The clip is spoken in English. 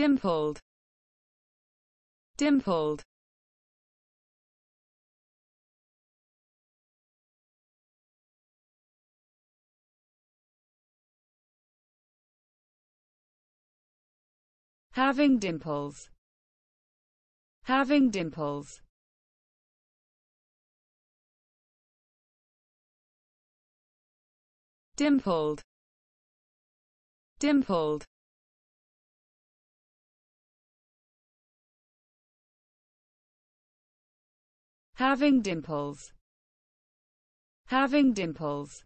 dimpled dimpled having dimples having dimples dimpled dimpled having dimples, having dimples.